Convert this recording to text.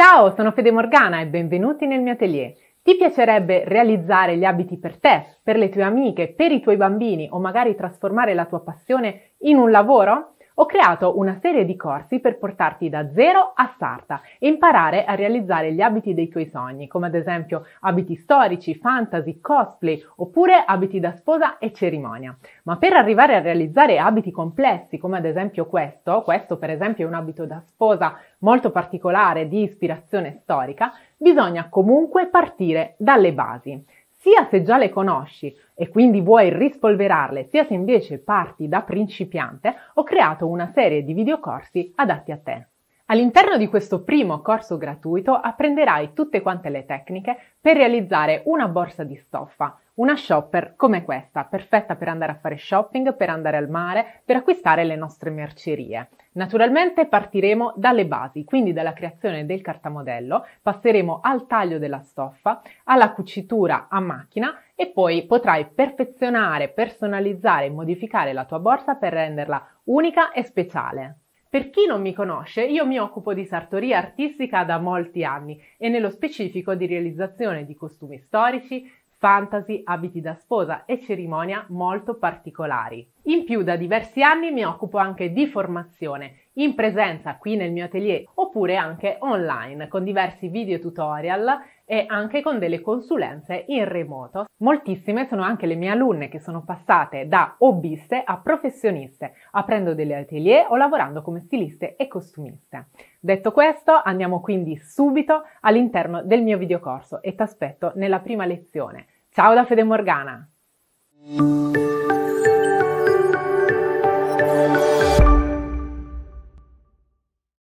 Ciao, sono Fede Morgana e benvenuti nel mio atelier. Ti piacerebbe realizzare gli abiti per te, per le tue amiche, per i tuoi bambini o magari trasformare la tua passione in un lavoro? Ho creato una serie di corsi per portarti da zero a sarta e imparare a realizzare gli abiti dei tuoi sogni, come ad esempio abiti storici, fantasy, cosplay oppure abiti da sposa e cerimonia. Ma per arrivare a realizzare abiti complessi, come ad esempio questo, questo per esempio è un abito da sposa molto particolare di ispirazione storica, bisogna comunque partire dalle basi sia se già le conosci e quindi vuoi rispolverarle, sia se invece parti da principiante, ho creato una serie di videocorsi adatti a te. All'interno di questo primo corso gratuito apprenderai tutte quante le tecniche per realizzare una borsa di stoffa, una shopper come questa, perfetta per andare a fare shopping, per andare al mare, per acquistare le nostre mercerie. Naturalmente partiremo dalle basi, quindi dalla creazione del cartamodello, passeremo al taglio della stoffa, alla cucitura a macchina e poi potrai perfezionare, personalizzare e modificare la tua borsa per renderla unica e speciale. Per chi non mi conosce, io mi occupo di sartoria artistica da molti anni e nello specifico di realizzazione di costumi storici, fantasy, abiti da sposa e cerimonia molto particolari. In più da diversi anni mi occupo anche di formazione, in presenza qui nel mio atelier oppure anche online con diversi video tutorial e anche con delle consulenze in remoto. Moltissime sono anche le mie alunne che sono passate da hobbiste a professioniste, aprendo delle atelier o lavorando come stiliste e costumiste. Detto questo, andiamo quindi subito all'interno del mio videocorso e ti aspetto nella prima lezione. Ciao da Fede Morgana!